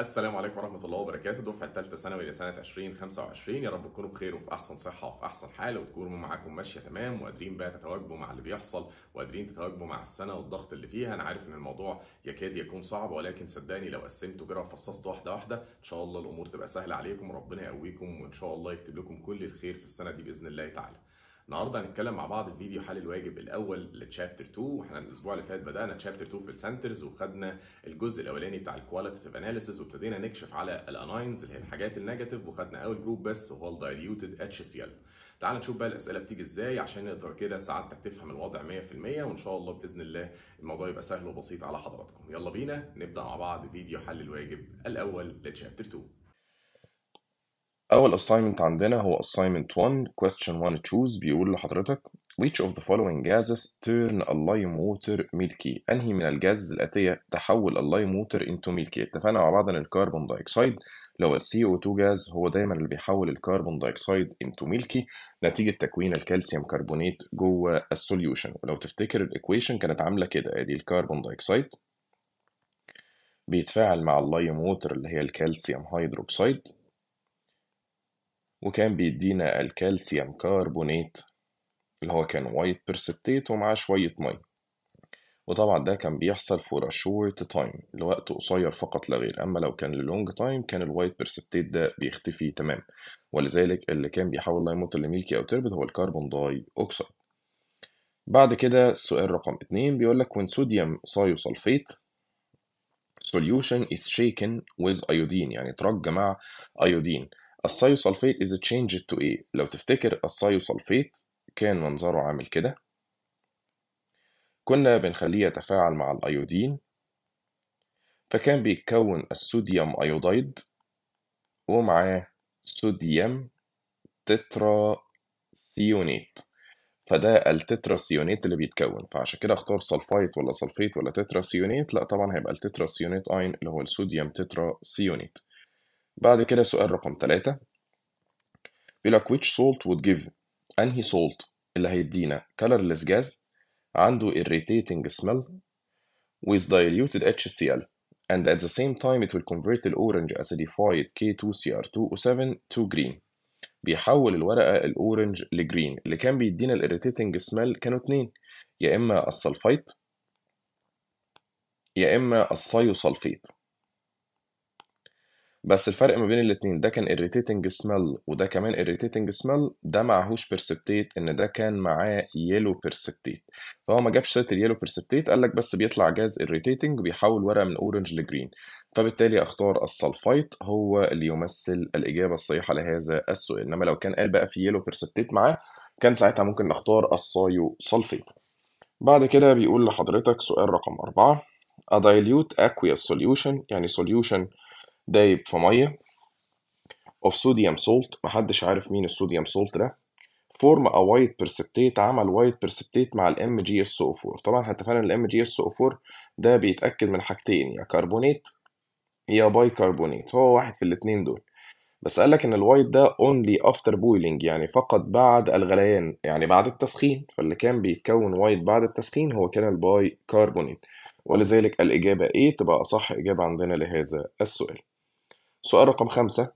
السلام عليكم ورحمة الله وبركاته دفعة ثالثة ثانوي لسنة 2025 يا رب تكونوا بخير وفي أحسن صحة وفي أحسن حال وتكونوا معاكم ماشية تمام وقادرين بقى تتواجبوا مع اللي بيحصل وقادرين تتواجبوا مع السنة والضغط اللي فيها أنا عارف إن الموضوع يكاد يكون صعب ولكن صدقني لو قسمتوا كده وفصصتوا واحدة واحدة إن شاء الله الأمور تبقى سهلة عليكم وربنا يقويكم وإن شاء الله يكتب لكم كل الخير في السنة دي بإذن الله تعالى النهارده هنتكلم مع بعض في فيديو حل الواجب الاول لتشابتر 2 واحنا الاسبوع اللي فات بدانا تشابتر 2 في السنترز وخدنا الجزء الاولاني بتاع الكواليتيف اناليسيس وابتدينا نكشف على الاناينز اللي هي الحاجات النيجاتيف وخدنا اول جروب بس وهو الدايليوتد اتش سي ال تعال نشوف بقى الاسئله بتيجي ازاي عشان نقدر كده سعادتك تفهم الوضع 100% وان شاء الله باذن الله الموضوع يبقى سهل وبسيط على حضراتكم يلا بينا نبدا مع بعض فيديو حل الواجب الاول لتشابتر 2 أول assignment عندنا هو assignment 1 question 1 choose بيقول لحضرتك which of the following gases turn a lime water milky أنهي من الجاز الآتية تحول a lime water into milky اتفقنا مع بعض إن الكربون دايكسيد لو ال CO2 جاز هو دايما اللي بيحول الكربون دايكسيد into milky نتيجة تكوين الكالسيوم كربونات جوه السوليوشن ولو تفتكر الإيكويشن كانت عاملة كده أدي الكربون دايكسيد بيتفاعل مع اللايم ووتر اللي هي الكالسيوم هيدروكسيد وكان بيدينا الكالسيوم كاربونات اللي هو كان وايت بيرسبتيت ومعاه شوية مية وطبعا ده كان بيحصل فور شورت تايم لوقت قصير فقط لا غير اما لو كان للونج تايم كان الوايت بيرسبتيت ده بيختفي تماما ولذلك اللي كان بيحول لايموت لميلكي او تربت هو الكربون داي اوكسيد بعد كده السؤال رقم اتنين بيقول لك when sodium thiosulfate solution is shaken with iodine يعني اترج مع ايودين صلفيت از changed تو ايه لو تفتكر صلفيت كان منظره عامل كده كنا بنخليه يتفاعل مع الايودين فكان بيتكون الصوديوم ايودايد ومعاه صوديوم تترا ثيونيت فده التتراثيونيت اللي بيتكون فعشان كده اختار سلفايت ولا سلفيت ولا تتراثيونيت لا طبعا هيبقى التتراثيونيت اين اللي هو الصوديوم تتراثيونيت بعد كده سؤال رقم تلاتة بيقول لك which salt would give انهي salt اللي هيدينا colorless gas عنده irritating smell with diluted HCl and at the same time it will convert the orange acidified K2CR2O7 to green بيحول الورقة الأورنج لجرين اللي كان بيدينا الإريتيتنج smell كانوا اتنين يا إما السلفيت يا إما الصيوسلفيت بس الفرق ما بين الاثنين ده كان irritating سميل وده كمان irritating سميل ده معهوش بيرسبتيت ان ده كان معاه يلو بيرسبتيت فهو ما جابش سيره اليلو بيرسبتيت قال لك بس بيطلع جاز irritating بيحول ورقه من اورنج لجرين فبالتالي اختار السلفايت هو اللي يمثل الاجابه الصحيحه لهذا السؤال انما لو كان قال بقى في يلو بيرسبتيت معاه كان ساعتها ممكن نختار الصايو سلفيت بعد كده بيقول لحضرتك سؤال رقم أربعة A dilute aqueous solution يعني solution دايب في ميه of sodium salt محدش عارف مين الصوديوم سولت ده فورم ا وايت بيرسبتيت عمل وايت بيرسبتيت مع الام جي اس او 4 طبعا احنا اتفقنا ان الام جي اس او 4 ده بيتاكد من حاجتين يا كربونات يا باي كربونات هو واحد في الاثنين دول بس قال لك ان الوايت ده اونلي افتر بويلينج يعني فقط بعد الغليان يعني بعد التسخين فاللي كان بيتكون وايت بعد التسخين هو كان الباي كربونات ولذلك الاجابه ايه تبقى اصح اجابه عندنا لهذا السؤال سؤال رقم خمسة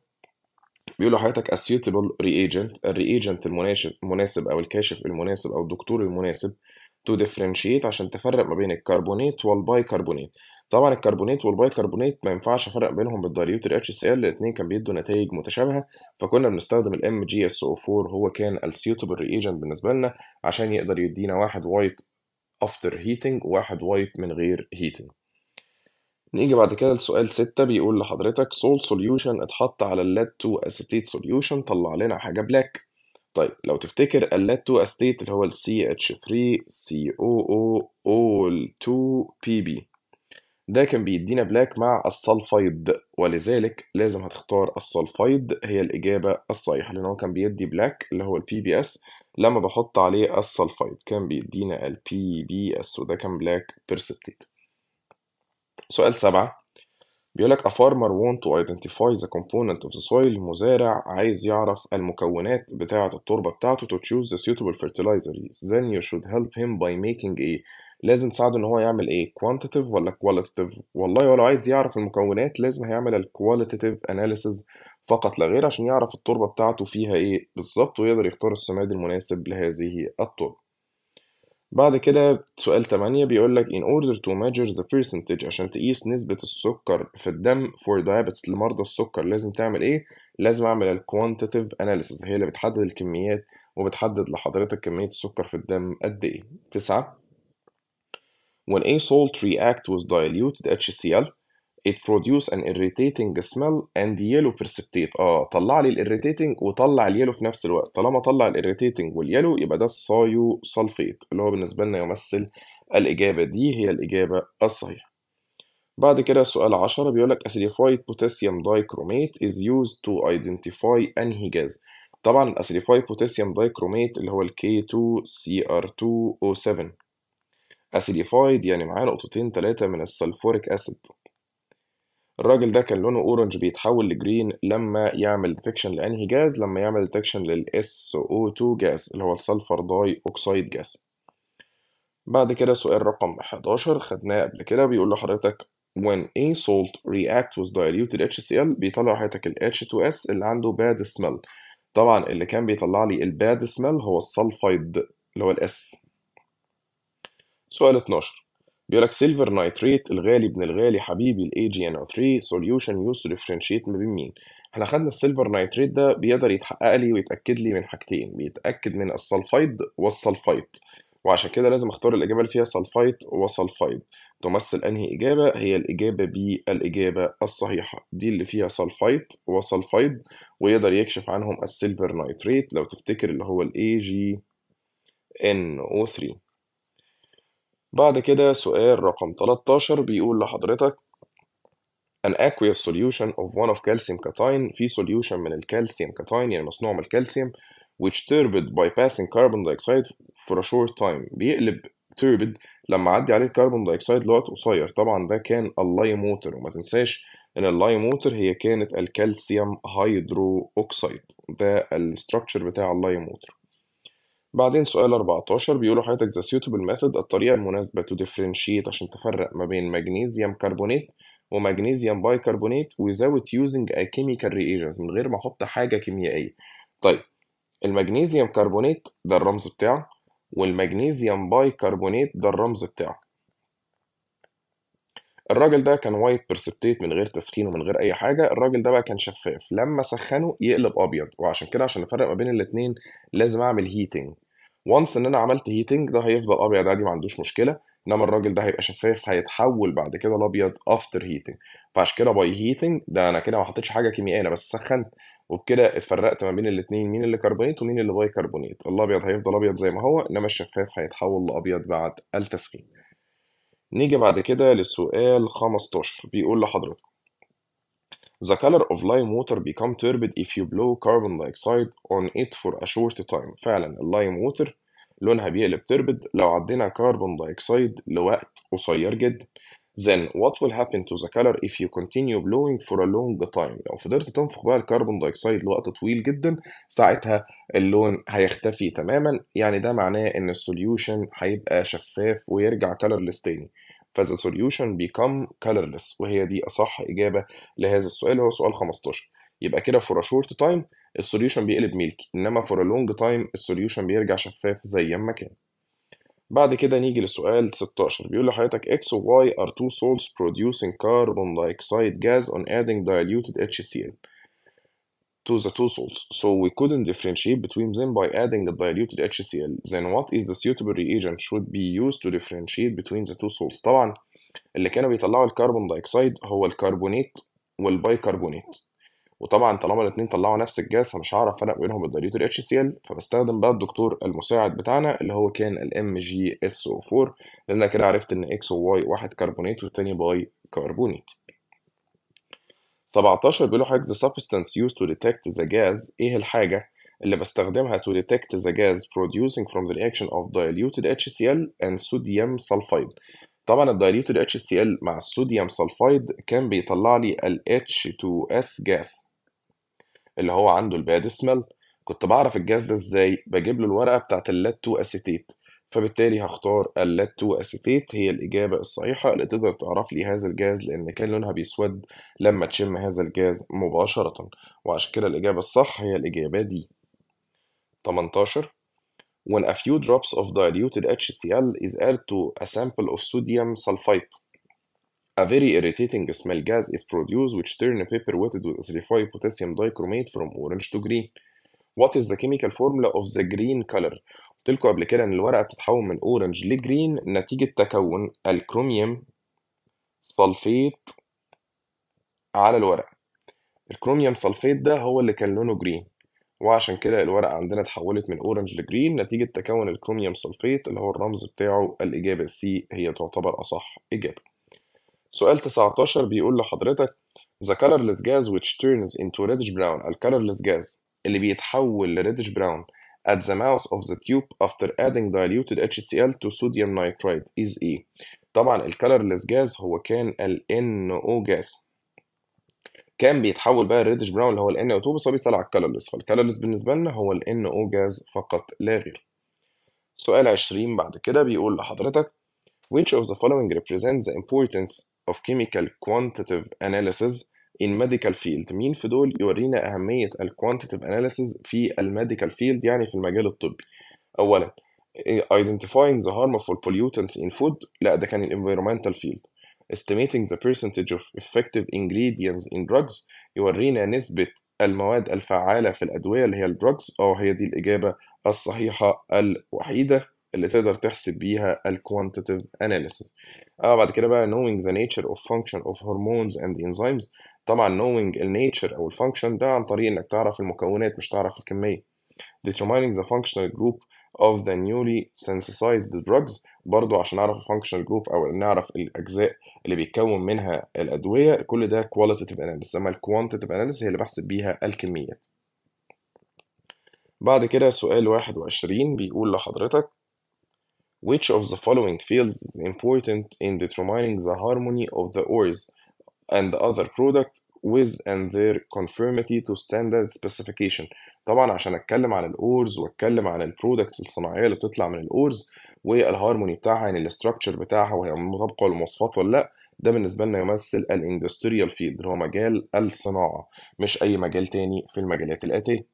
بيقول لحضرتك a suitable reagent الرياجنت المناسب المناسب او الكاشف المناسب او الدكتور المناسب to differentiate عشان تفرق ما بين الكربونات والبايكربونات طبعا الكربونات والبايكربونات ما ينفعش افرق بينهم بالدايليوتر اتش اس ال الاثنين كان بيدوا نتائج متشابهه فكنا بنستخدم الام جي اس او 4 هو كان السيوتبل ريجنت بالنسبه لنا عشان يقدر يدينا واحد وايت افتر هيتنج وواحد وايت من غير هيتنج نيجي بعد كده لسؤال 6 بيقول لحضرتك سول سوليوشن اتحط على اللات 2 أستيت سوليوشن طلع لنا حاجة بلاك طيب لو تفتكر اللات 2 أستيت اللي هو ال CH3COOO2PB ده كان بيدينا بلاك مع السلفايد ولذلك لازم هتختار السلفايد هي الإجابة الصحيحة لأن هو كان بيدي بلاك اللي هو البي بي اس لما بحط عليه السلفايد كان بيدينا البي بي اس وده كان بلاك بيرسبتيت سؤال سبعة بيقول لك a farmer want to identify the component of the soil مزارع عايز يعرف المكونات بتاعة التربة بتاعته to choose the suitable fertilizer then you should help him by making a لازم تساعده ان هو يعمل ايه quantitative ولا qualitative والله ولو عايز يعرف المكونات لازم هيعمل ال qualitative analysis فقط لا غير عشان يعرف التربة بتاعته فيها ايه بالظبط ويقدر يختار السماد المناسب لهذه التربة بعد كده سؤال 8 بيقول لك in order to measure the percentage عشان تقيس نسبة السكر في الدم for diabetes لمرضى السكر لازم تعمل ايه؟ لازم اعمل ال quantitative analysis هي اللي بتحدد الكميات وبتحدد لحضرتك كمية السكر في الدم قد ايه؟ 9 When a salt react with diluted HCl it produce an irritating smell and yellow precipitate اه طلع لي الirritating وطلع اليلو في نفس الوقت طالما طلع الirritating واليلو يبقى ده الصايو صلفيت اللي هو بالنسبة لنا يمثل الإجابة دي هي الإجابة الصحيحة بعد كده سؤال عشرة بيقول لك acidified بوتاسيوم دايكروميت is used to identify انهي جاز طبعا acidified بوتاسيوم دايكروميت اللي هو ال K2CR2O7 acidified يعني معاه نقطتين تلاتة من السلفوريك اسيد الراجل ده كان لونه اورنج بيتحول لجرين لما يعمل ديتكشن لانهي جاز لما يعمل ديتكشن للاس او 2 جاز اللي هو السلفر داي اوكسايد جاز بعد كده سؤال رقم 11 خدناه قبل كده بيقول لحضرتك when a salt react with diluted HCl بيطلع حياتك ال H2S اللي عنده bad smell طبعا اللي كان بيطلع لي الباد smell هو السلفايد اللي هو الاس سؤال 12 بيقول لك سيلفر نايتريت الغالي ابن الغالي حبيبي الاي جي ان او 3 سوليوشن يوز تو ديفرنشيت ما بين مين احنا خدنا السيلفر نايتريت ده بيقدر يتحقق لي ويتاكد لي من حاجتين بيتاكد من السلفايد والسلفايت وعشان كده لازم اختار الاجابه اللي فيها سلفايت وسلفايد تمثل انهي اجابه هي الاجابه ب الاجابه الصحيحه دي اللي فيها سلفايت وسلفايد ويقدر يكشف عنهم السيلفر نايتريت لو تفتكر اللي هو الاي جي 3 بعد كده سؤال رقم 13 بيقول لحضرتك an aqueous solution of one of calcium cation في solution من الكالسيوم كاتاين يعني مصنوع من الكالسيوم which turbid by passing carbon dioxide for a short time بيقلب turbid لما عدي عليه الكربون دايوكسيد لوقت قصير طبعا ده كان اللاي موتر وما تنساش ان اللاي موتر هي كانت الكالسيوم هيدرو اوكسيد ده الستركتشر بتاع اللاي موتر بعدين سؤال 14 بيقولوا حضرتك the suitable method الطريقة المناسبة تو ديفرنشيت عشان تفرق ما بين مغنيسيوم كربونات ومغنيسيوم بايكربونيت ويزاوت يوزنج ا كيميكال رياجنت من غير ما احط حاجة كيميائية. طيب المغنيسيوم كربونات ده الرمز بتاعه والمغنيسيوم بايكربونيت ده الرمز بتاعه. الراجل ده كان وايت بيرسبتيت من غير تسخين ومن غير اي حاجه الراجل ده بقى كان شفاف لما سخنه يقلب ابيض وعشان كده عشان نفرق ما بين الاثنين لازم اعمل هيتنج وانس ان انا عملت هيتنج ده هيفضل ابيض عادي ما عندوش مشكله انما الراجل ده هيبقى شفاف هيتحول بعد كده لابيض افتر هيتنج فعشان كده باي هيتنج ده انا كده ما حطيتش حاجه كيميائيه انا بس سخنت وبكده اتفرقت ما بين الاثنين مين اللي كربونيت ومين اللي باي كربونيت الابيض هيفضل ابيض زي ما هو انما الشفاف هيتحول لابيض بعد التسخين نيجي بعد كده للسؤال 15 بيقول لحضرتك The color of lime water become turbid if you blow carbon dioxide on it for a short time فعلا اللايم ووتر لونها بيقلب تربد لو عدينا كربون دايوكسيد لوقت قصير جدا then what will happen to the color if you continue blowing for a long time لو فضلت تنفخ بقى الكربون دايوكسيد لوقت طويل جدا ساعتها اللون هيختفي تماما يعني ده معناه ان السوليوشن هيبقى شفاف ويرجع colorless تاني فذا solution become colorless وهي دي أصح إجابة لهذا السؤال هو سؤال 15 يبقى كده for a short time السوليوشن بيقلب ميلكي إنما for a long time السوليوشن بيرجع شفاف زي ما كان بعد كده نيجي لسؤال 16 بيقول لحضرتك X و Y are two salts producing carbon dioxide gas on adding diluted HCl to the two salts, so we couldn't differentiate between them by adding the diluted HCl. Then what is the suitable reagent should be used to differentiate between the two salts؟ طبعا اللي كانوا بيطلعوا الكربون دايكسايد هو الكربونيت والبيكربونيت وطبعا طالما الاتنين طلعوا نفس الجاز مش هعرف افرق بينهم بالدايلوتر اتش سي ال فبستخدم بقى الدكتور المساعد بتاعنا اللي هو كان الام جي اس او 4 لان انا كده عرفت ان اكس وواي واحد كربونيت والتاني باي كربونيت 17 بيقولوا لحضرتك the substance used to detect the gas ايه الحاجة اللي بستخدمها to detect the gas producing from the reaction of diluted HCl and sodium sulfide طبعا الدايليوتد اتش سي ال مع الصوديوم سلفايد كان بيطلع لي ال H2S gas اللي هو عنده الباد سميل كنت بعرف الجاز ده ازاي بجيب له الورقه بتاعت اللاد 2 اسيتيت فبالتالي هختار اللاتو أسيتيت هي الإجابة الصحيحة اللي تقدر تعرف لي هذا الجاز لأن كان لونها بيسود لما تشم هذا الجاز مباشرة وعشان كده الإجابة الصح هي الإجابة دي 18 When a few drops of diluted HCl is added to a sample of sodium sulfite A very irritating smell gas is produced which turns paper wetted with acidified potassium dichromate from orange to green What is the chemical formula of the green color قلت لكم قبل كده ان الورقه بتتحول من اورنج لجرين نتيجه تكون الكروميوم سلفيت على الورق الكروميوم سلفيت ده هو اللي كان لونه جرين وعشان كده الورقة عندنا اتحولت من اورنج لجرين نتيجة تكون الكروميوم سلفيت اللي هو الرمز بتاعه الإجابة سي هي تعتبر أصح إجابة. سؤال 19 بيقول لحضرتك The colorless gas which turns into reddish brown colorless جاز اللي بيتحول لريدش براون at the mouth of the tube after adding diluted HCl to sodium nitrite is E طبعا الكالرلس جاز هو كان ال NO جاز كان بيتحول بقى الريدش براون اللي هو ال NO2 بس هو بيسأل على الكالرلس فالكالرلس بالنسبة لنا هو ال NO جاز فقط لا غير سؤال 20 بعد كده بيقول لحضرتك Which of the following represents the importance of chemical quantitative analysis in medical field مين في دول يورينا أهمية ال quantitative analysis في ال medical field يعني في المجال الطبي أولا identifying the harmful pollutants in food لا ده كان ال environmental field estimating the percentage of effective ingredients in drugs يورينا نسبة المواد الفعالة في الأدوية اللي هي drugs أو هي دي الإجابة الصحيحة الوحيدة اللي تقدر تحسب بيها ال quantitative analysis آه بعد كده بقى knowing the nature of function of hormones and enzymes طبعا knowing النيتشر او الفانكشن ده عن طريق انك تعرف المكونات مش تعرف الكميه determining the functional group of the newly synthesized drugs برضو عشان نعرف الفانكشنال جروب او نعرف الاجزاء اللي بيتكون منها الادويه كل ده qualitative analysis اما الكوانتيتيف analysis هي اللي بحسب بيها الكميات بعد كده سؤال 21 بيقول لحضرتك Which of the following fields is important in determining the harmony of the ores and other product with and their conformity to standard specification طبعا عشان اتكلم عن الاورز واتكلم عن البرودكتس الصناعيه اللي بتطلع من الاورز والهارموني بتاعها يعني الاستراكشر بتاعها وهي مطابقه للمواصفات ولا لا ده بالنسبه لنا يمثل الاندستريال فيلد اللي هو مجال الصناعه مش اي مجال تاني في المجالات الاتيه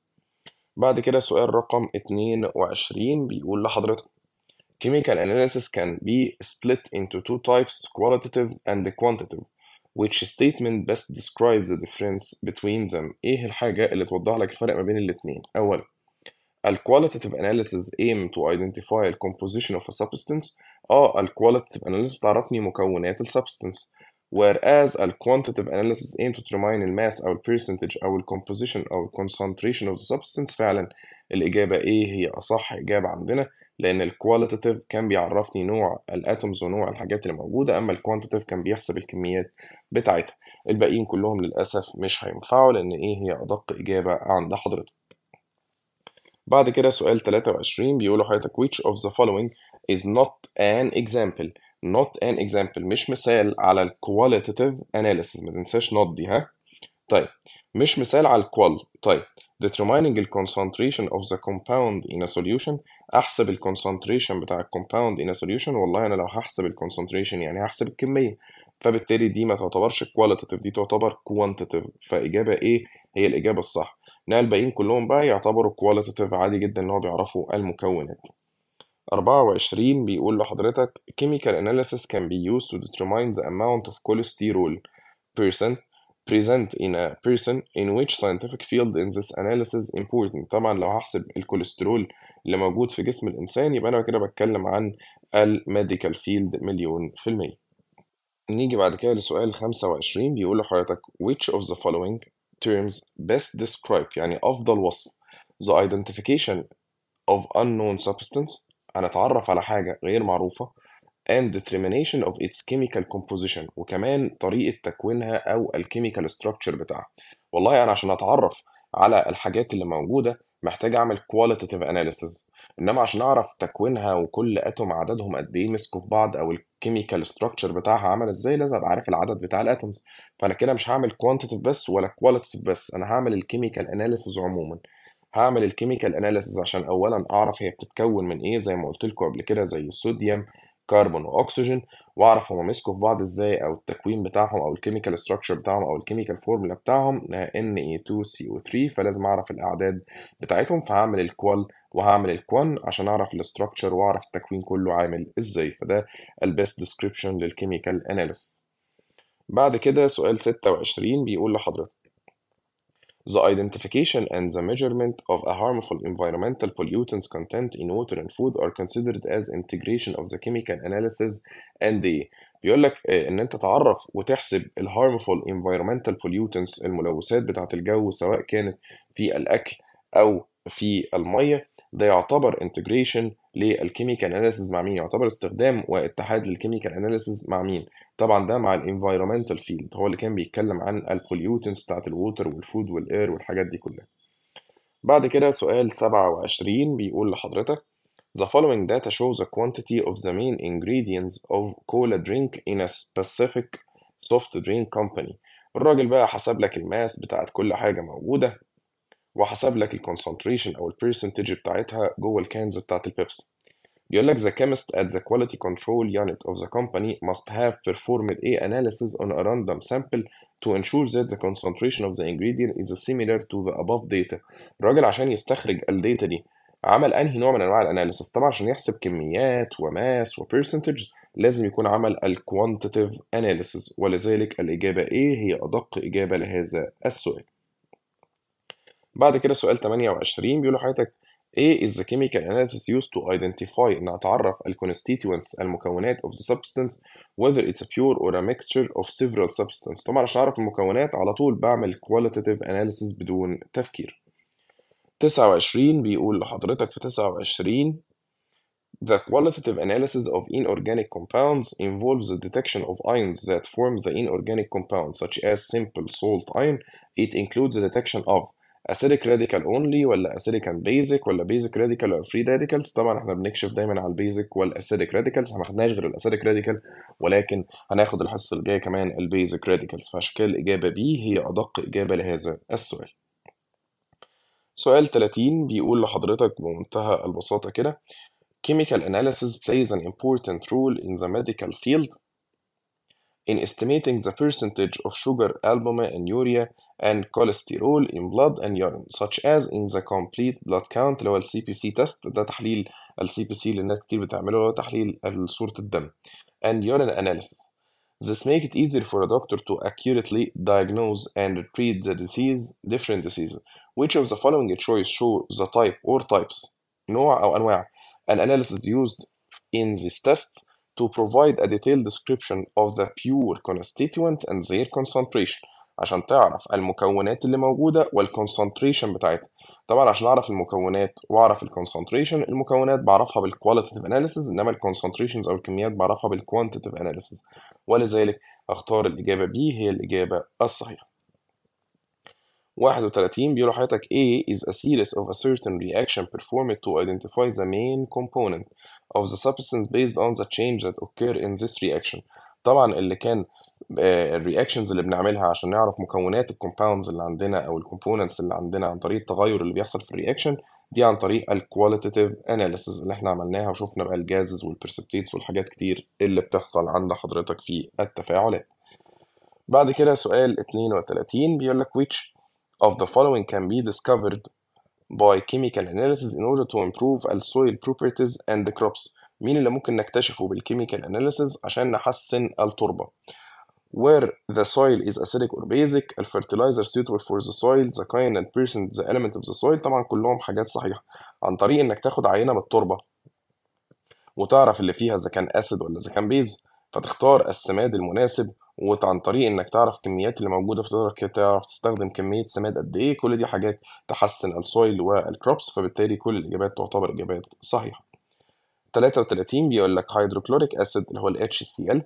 بعد كده سؤال رقم 22 بيقول لحضرتك chemical analysis can be split into two types qualitative and quantitative which statement best describes the difference between them ايه الحاجة اللي توضح لك الفرق ما بين الاتنين أولا ال qualitative analysis aim to identify the composition of a substance اه ال qualitative analysis بتعرفني مكونات ال substance whereas ال quantitative analysis aim to determine the mass or percentage or the composition or concentration of the substance فعلا الإجابة ايه هي أصح إجابة عندنا لان الكواليتاتيف كان بيعرفني نوع الاتومز ونوع الحاجات اللي موجوده اما الكوانتيتيف كان بيحسب الكميات بتاعتها الباقيين كلهم للاسف مش هينفعوا لان ايه هي ادق اجابه عند حضرتك بعد كده سؤال 23 بيقولوا حضرتك which of the following is not an example not an example مش مثال على الكواليتاتيف اناليسيس ما تنساش not دي ها طيب مش مثال على الكوال طيب determining the concentration of the compound in a solution احسب ال concentration بتاع ال compound in a solution والله انا لو هحسب ال concentration يعني هحسب الكميه فبالتالي دي ما تعتبرش qualitative دي تعتبر quantitative فاجابه ايه هي الاجابه الصح انما الباقيين كلهم بقى يعتبروا qualitative عادي جدا ان هو بيعرفوا المكونات 24 بيقول لحضرتك chemical analysis can be used to determine the amount of cholesterol percent present in a person in which scientific field in this analysis important طبعا لو هحسب الكوليسترول اللي موجود في جسم الإنسان يبقى أنا كده بتكلم عن الميديكال فيلد مليون في المية نيجي بعد كده لسؤال 25 بيقول لحضرتك which of the following terms best describe يعني أفضل وصف the identification of unknown substance هنتعرف على حاجة غير معروفة and determination of its chemical composition وكمان طريقة تكوينها أو الكيميكال structure بتاعها والله أنا عشان أتعرف على الحاجات اللي موجودة محتاج أعمل qualitative analysis إنما عشان أعرف تكوينها وكل أتوم عددهم قد إيه مسكوا في بعض أو الكيميكال structure بتاعها عمل إزاي لازم أبقى عارف العدد بتاع الأتومز فأنا كده مش هعمل quantitative بس ولا qualitative بس أنا هعمل الكيميكال analysis عموما هعمل الكيميكال اناليسز عشان اولا اعرف هي بتتكون من ايه زي ما قلت لكم قبل كده زي الصوديوم كربون واكسجين واعرف هما مسكوا في بعض ازاي او التكوين بتاعهم او الكيميكال ستراكشر بتاعهم او الكيميكال فورمولا بتاعهم Na2CO3 فلازم اعرف الاعداد بتاعتهم فهعمل الكوال وهعمل الكوان عشان اعرف الاستراكشر واعرف التكوين كله عامل ازاي فده البيست ديسكريبشن للكيميكال اناليسيس بعد كده سؤال 26 بيقول لحضرتك The identification and the measurement of a harmful environmental pollutant's content in water and food are considered as integration of the chemical analysis and the بيقول لك ان انت تعرف وتحسب ال harmful environmental pollutants الملوثات بتاعت الجو سواء كانت في الاكل او في الميه ده يعتبر انتجريشن للكيميكال اناليسيز مع مين يعتبر استخدام واتحاد للكيميكال اناليسيز مع مين طبعا ده مع الانفايرمنتال فيلد هو اللي كان بيتكلم عن البوليوتنس بتاعت الووتر والفود والاير والحاجات دي كلها بعد كده سؤال 27 بيقول لحضرتك The following data shows the quantity of the main ingredients of cola drink in a specific soft drink company. الراجل بقى حسب لك الماس بتاعت كل حاجة موجودة وحسب لك الكونسنتريشن او البرسنتج بتاعتها جوه الكانز بتاعت البيبس بيقول لك the chemist at the quality control unit of the company must have performed a analysis on a random sample to ensure that the concentration of the ingredient is similar to the above data الراجل عشان يستخرج الداتا دي عمل انهي نوع من انواع الاناليسيس طبعا عشان يحسب كميات وماس وبرسنتج لازم يكون عمل الكوانتيتيف اناليسيس ولذلك الاجابه ايه هي ادق اجابه لهذا السؤال بعد كده سؤال 28 بيقول حضرتك ايه is the chemical analysis used to identify ان اتعرف الconstituents المكونات of the substance whether it's a pure or a mixture of several substances طبعا عشان اعرف المكونات على طول بعمل qualitative analysis بدون تفكير 29 بيقول لحضرتك في 29 The qualitative analysis of inorganic compounds involves the detection of ions that form the inorganic compounds such as simple salt ion. It includes the detection of acidic radical only ولا acidic and basic ولا basic radical ولا free radicals طبعا احنا بنكشف دايما على البيزك والاcidic radicals احنا ما خدناش غير الاcidic radical ولكن هناخد الحصه اللي جايه كمان البيزك radicals فعشان كده الاجابه B هي ادق اجابه لهذا السؤال سؤال 30 بيقول لحضرتك بمنتهى البساطه كده chemical analysis plays an important role in the medical field in estimating the percentage of sugar albumin and urea and cholesterol in blood and urine such as in the complete blood count اللي هو ال CPC test ده تحليل ال CPC اللي الناس كتير بتعمله هو تحليل صورة الدم and urine analysis This makes it easier for a doctor to accurately diagnose and treat the disease different diseases which of the following choice show the type or types نوع أو أنواع an analysis used in this test to provide a detailed description of the pure constituent and their concentration عشان تعرف المكونات اللي موجودة والكونسنتريشن بتاعتها طبعا عشان اعرف المكونات واعرف الكونسنتريشن المكونات بعرفها بالكواليتيف اناليسز انما الكونسنتريشنز او الكميات بعرفها بالكوانتيتيف اناليسز ولذلك اختار الاجابة بي هي الاجابة الصحيحة 31 بيقول حياتك A is a series of a certain reaction performed to identify the main component of the substance based on the change that occur in this reaction طبعًا اللي كان آه، الرياكشنز اللي بنعملها عشان نعرف مكونات الكومباوندز اللي عندنا أو الكومبوننتس اللي عندنا عن طريق التغيُّر اللي بيحصل في الرياكشن دي عن طريق الكواليتاتيف analysis اللي إحنا عملناها وشُفنا بقى الجازز والبرسبتيتس والحاجات كتير اللي بتحصل عند حضرتك في التفاعلات. بعد كده سؤال 32 بيقول لك which of the following can be discovered by chemical analysis in order to improve the soil properties and the crops مين اللي ممكن نكتشفه بالكيميكال اناليسز عشان نحسن التربه where the soil is acidic or basic a fertilizer suitable for the soil the kind and percent the element of the soil طبعا كلهم حاجات صحيحة عن طريق انك تاخد عينة من التربة وتعرف اللي فيها اذا كان اسيد ولا اذا كان بيز فتختار السماد المناسب وعن طريق انك تعرف الكميات اللي موجوده فتقدر تعرف تستخدم كميه سماد قد ايه كل دي حاجات تحسن السويل والكروبس فبالتالي كل الاجابات تعتبر اجابات صحيحه 33 بيقول لك hydrochloric acid اللي هو ال HCl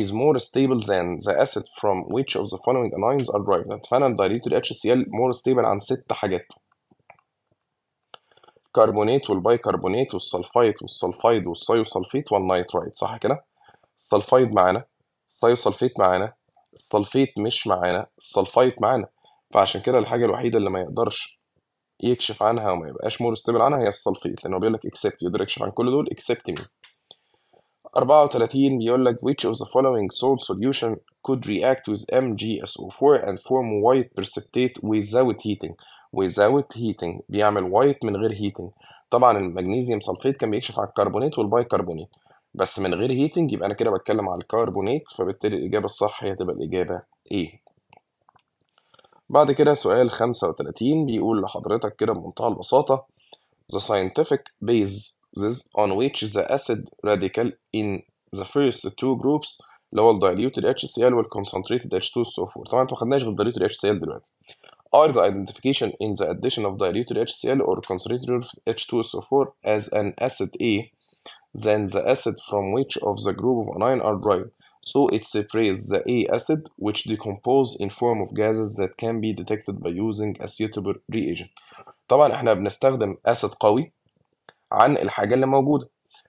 is more stable than the acid from which of the following anions are derived فانا الدايليتور HCl more stable عن ست حاجات كربونات والبايكربونات والسلفايت والسلفايد والصيوسلفيت والنيترايد صح كده السلفايد معانا الصيوسلفيت معانا السلفيت مش معانا السلفايت معانا فعشان كده الحاجه الوحيده اللي ما يقدرش يكشف عنها وما يبقاش مور ستيبل عنها هي السلفيت لان هو بيقول لك اكسبت يقدر يكشف عن كل دول اكسبت مين 34 بيقول لك which of the following salt solution could react with MgSO4 and form white precipitate without heating without heating بيعمل white من غير heating طبعا المغنيسيوم سلفيت كان بيكشف على الكربونات والبايكربونات بس من غير heating يبقى انا كده بتكلم على الكربونات فبالتالي الاجابه الصح هي تبقى الاجابه ايه بعد كده سؤال 35 بيقول لحضرتك كده بمنتهى البساطة The scientific basis on which the acid radical in the first two groups اللي هو ال diluted HCl وال concentrated H2SO4 طبعا انتوا ما خدناش غير diluted HCl دلوقتي are the identification in the addition of diluted HCl or concentrated H2SO4 as an acid A than the acid from which of the group of anion are derived So it separates the A acid, which decompose in form of gases that can be detected by using a suitable reagent. طبعا احنا بنستخدم اسيد قوي عن الحاجة اللي موجودة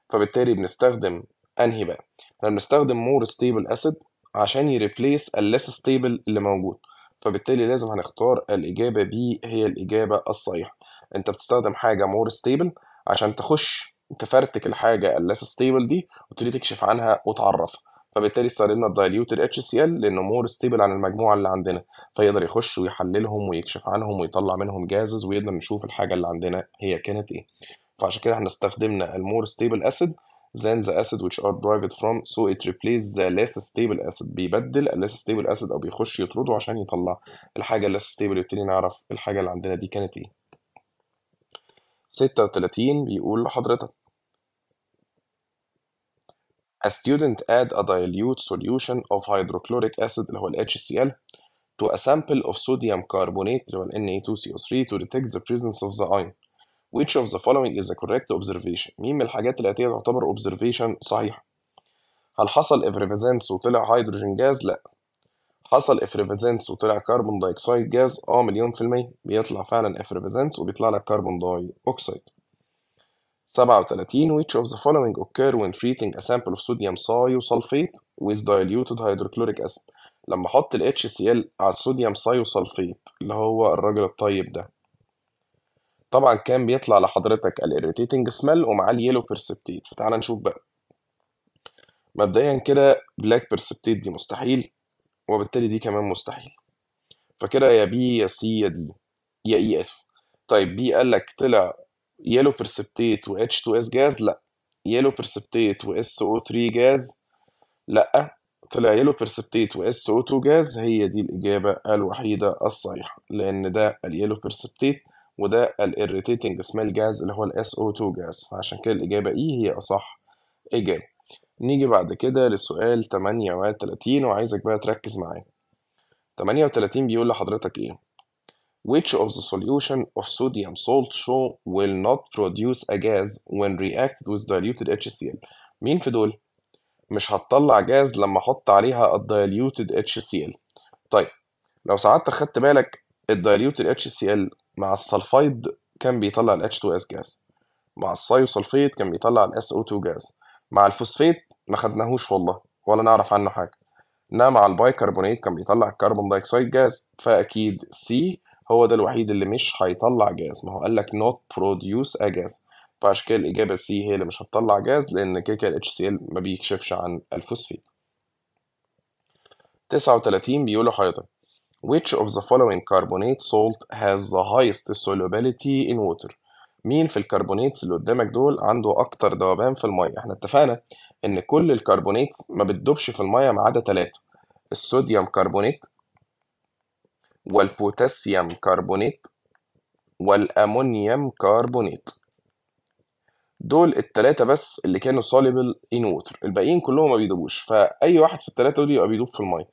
فبالتالي بنستخدم انهي بقى؟ احنا بنستخدم مور ستيبل اسيد عشان يريبليس الليس ستيبل اللي موجود فبالتالي لازم هنختار الإجابة B هي الإجابة الصحيحة أنت بتستخدم حاجة مور ستيبل عشان تخش تفرتك الحاجة الليس ستيبل دي وتبتدي تكشف عنها وتعرفها فبالتالي استخدمنا الدايليوت اتش سي ال لانه مور ستيبل عن المجموعه اللي عندنا فيقدر يخش ويحللهم ويكشف عنهم ويطلع منهم جازز ويقدر نشوف الحاجه اللي عندنا هي كانت ايه فعشان كده احنا استخدمنا المور ستيبل اسيد than the acid which are derived from so it replaces the less stable acid بيبدل less stable acid او بيخش يطرده عشان يطلع الحاجه less stable يبتدي نعرف الحاجه اللي عندنا دي كانت ايه 36 بيقول لحضرتك A student add a dilute solution of hydrochloric acid اللي هو ال HCl to a sample of sodium carbonate اللي هو ال Na2CO3 to detect the presence of the ion. Which of the following is the correct observation؟ مين من الحاجات اللي الآتية تعتبر observation صحيحة؟ هل حصل افريفيزنس وطلع هيدروجين جاز؟ لأ. حصل افريفيزنس وطلع كربون دايكسايد جاز؟ اه مليون في المية بيطلع فعلا افريفيزنس وبيطلع لك كربون داي اوكسيد. 37 Which of the following occur when treating a sample of sodium thiosulfate with diluted hydrochloric acid لما احط ال HCl على الصوديوم thiosulfate اللي هو الراجل الطيب ده طبعا كان بيطلع لحضرتك irritating smell ومعاه ال yellow perceptate فتعال نشوف بقى مبدئيا كده black perceptate دي مستحيل وبالتالي دي كمان مستحيل فكده يا بي يا سي يا دي يا اي اسف طيب بي قال لك طلع يلو برسبتيت و H2S جاز لا يلو برسبتيت و SO3 جاز لا طلع يلو برسبتيت و SO2 جاز هي دي الإجابة الوحيدة الصحيحة لأن ده اليلو برسبتيت وده الإريتيتنج سميل جاز اللي هو ال SO2 جاز فعشان كده الإجابة إيه هي أصح إجابة نيجي بعد كده لسؤال 38 وعايزك بقى تركز معايا 38 بيقول لحضرتك إيه Which of the solution of sodium salt show will not produce a gas when reacted with diluted HCl مين في دول مش هتطلع جاز لما احط عليها الدايليوتد HCl طيب لو ساعات خدت بالك الدايليوتد HCl مع السلفايد كان بيطلع ال H2S جاز مع الصيوسلفيت كان بيطلع ال SO2 جاز مع الفوسفيت ما خدناهوش والله ولا نعرف عنه حاجه انما مع البايكربونات كان بيطلع الكربون دايكسايد جاز فاكيد سي هو ده الوحيد اللي مش هيطلع جاز ما هو قال لك not produce a gas فعشان كده الإجابة سي هي اللي مش هتطلع جاز لأن كده كده ال HCl ما بيكشفش عن الفوسفيت 39 بيقولوا حضرتك Which of the following carbonate salt has the highest solubility in water؟ مين في الكربونيتس اللي قدامك دول عنده أكتر ذوبان في المية؟ احنا اتفقنا إن كل الكربونيتس ما بتدوبش في المية ما عدا تلاتة الصوديوم كربونيت والبوتاسيوم كربونات والأمونيوم كربونات دول التلاتة بس اللي كانوا soluble in water الباقيين كلهم ما بيدوبوش فأي واحد في التلاتة دول يبقى بيدوب في المية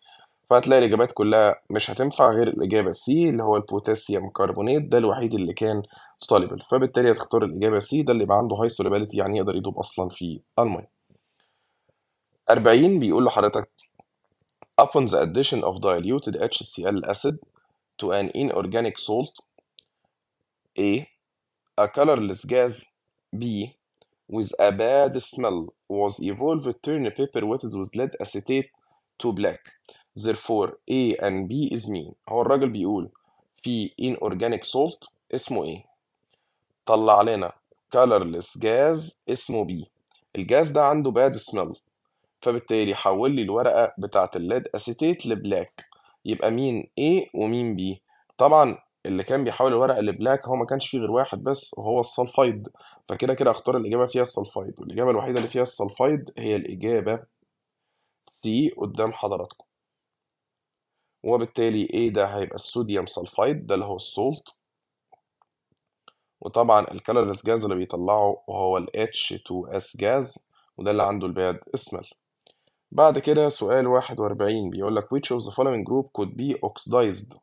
فهتلاقي الإجابات كلها مش هتنفع غير الإجابة سي اللي هو البوتاسيوم كربونات ده الوحيد اللي كان soluble فبالتالي هتختار الإجابة سي ده اللي يبقى عنده high solubility يعني يقدر يدوب أصلا في المية 40 بيقول لحضرتك upon the addition of diluted HCl acid to an inorganic salt A. A colorless gas B. With a bad smell was evolved turn paper wetted with lead acetate to black therefore A and B is mean هو الراجل بيقول في inorganic salt اسمه A طلع لنا colorless gas اسمه B الجاز ده عنده bad smell فبالتالي حول لي الورقة بتاعة الليد أسيتيت لبلاك يبقى مين A ومين B طبعا اللي كان بيحاول الورق بلاك هو ما كانش فيه غير واحد بس وهو السلفايد فكده كده اختار الاجابه فيها السلفايد والاجابه الوحيده اللي فيها السلفايد هي الاجابه C قدام حضراتكم وبالتالي A ده هيبقى الصوديوم سلفايد ده اللي هو السولت وطبعا الكالرس جاز اللي بيطلعه هو ال H2S جاز وده اللي عنده الباد اسمل بعد كده سؤال 41 بيقول لك which of the following group could be oxidized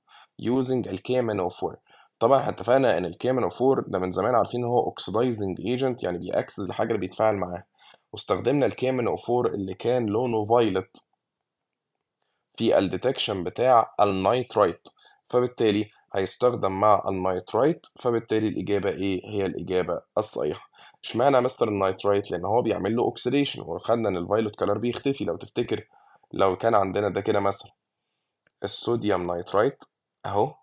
using alkamenopore طبعا احنا اتفقنا ان الكامينوفور ده من زمان عارفين ان هو اوكسيدايزنج ايجنت يعني بيأكسد الحاجه اللي بيتفاعل معاها واستخدمنا الكامينوفور اللي كان لونه فايلت في الديتكشن بتاع النايترايت فبالتالي هيستخدم مع النيترايت فبالتالي الإجابة إيه؟ هي الإجابة الصحيحة. اشمعنى مستر النيترايت؟ لأن هو بيعمل له أوكسيديشن وخدنا إن الفايلوت كلر بيختفي لو تفتكر لو كان عندنا ده كده مثلا الصوديوم نيترايت أهو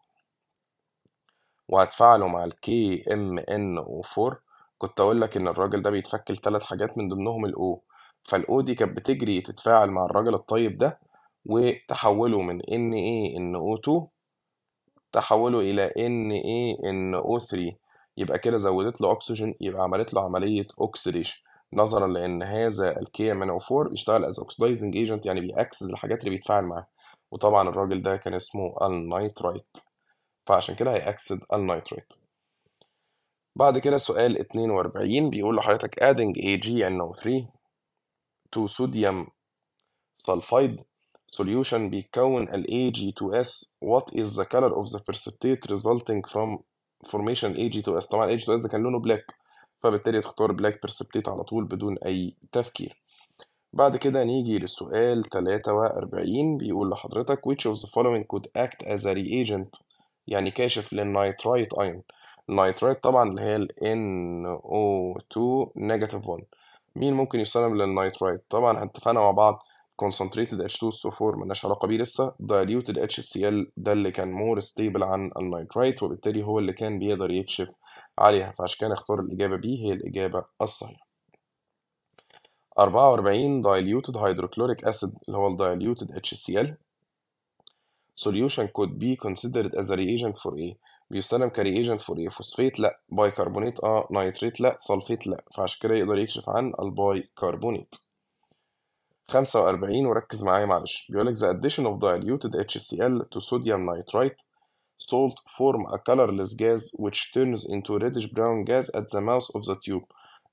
وهتفاعله مع الكي ام ان او 4 كنت أقول لك إن الراجل ده بيتفكل تلات حاجات من ضمنهم الأو فالأو دي كانت بتجري تتفاعل مع الراجل الطيب ده وتحوله من ان ايه ان او 2 تحوله إلى ان ان 3 يبقى كده زودت له أكسجين يبقى عملت له عملية أوكسيديشن نظرا لأن هذا الكي او 4 بيشتغل از اوكسيدايزنج ايجنت يعني بيأكسد الحاجات اللي بيتفاعل معاها وطبعا الراجل ده كان اسمه النيترايت فعشان كده هيأكسد النيترايت بعد كده سؤال 42 بيقول لحضرتك adding AgNO3 to sodium sulfide solution بيتكون ال AG2S what is the color of the precipitate resulting from formation AG2S طبعا ال AG2S ده كان لونه black فبالتالي تختار black precipitate على طول بدون أي تفكير بعد كده نيجي للسؤال 43 بيقول لحضرتك which of the following could act as a reagent يعني كاشف للنيترايت ايون النيترايت طبعا اللي هي ال NO2 negative 1 مين ممكن يسلم للنيترايت طبعا اتفقنا مع بعض كونسنتريتد اتش 2 سو 4 مالناش علاقه بيه لسه دايليوتد اتش سي ال ده اللي كان مور ستيبل عن النايترايت وبالتالي هو اللي كان بيقدر يكشف عليها فعشان كده اختار الاجابه بي هي الاجابه الصحيحه 44 diluted hydrochloric acid اللي هو diluted HCl solution could be considered as a reagent for A بيستخدم كرياجنت فور ايه فوسفيت لا بايكربونات اه نايتريت لا سلفيت لا فعشان كده يقدر يكشف عن البايكربونات 45 وركز معايا معلش بيقول لك the addition of diluted HCl to sodium nitrite salt form a colorless gas which turns into reddish brown gas at the mouth of the tube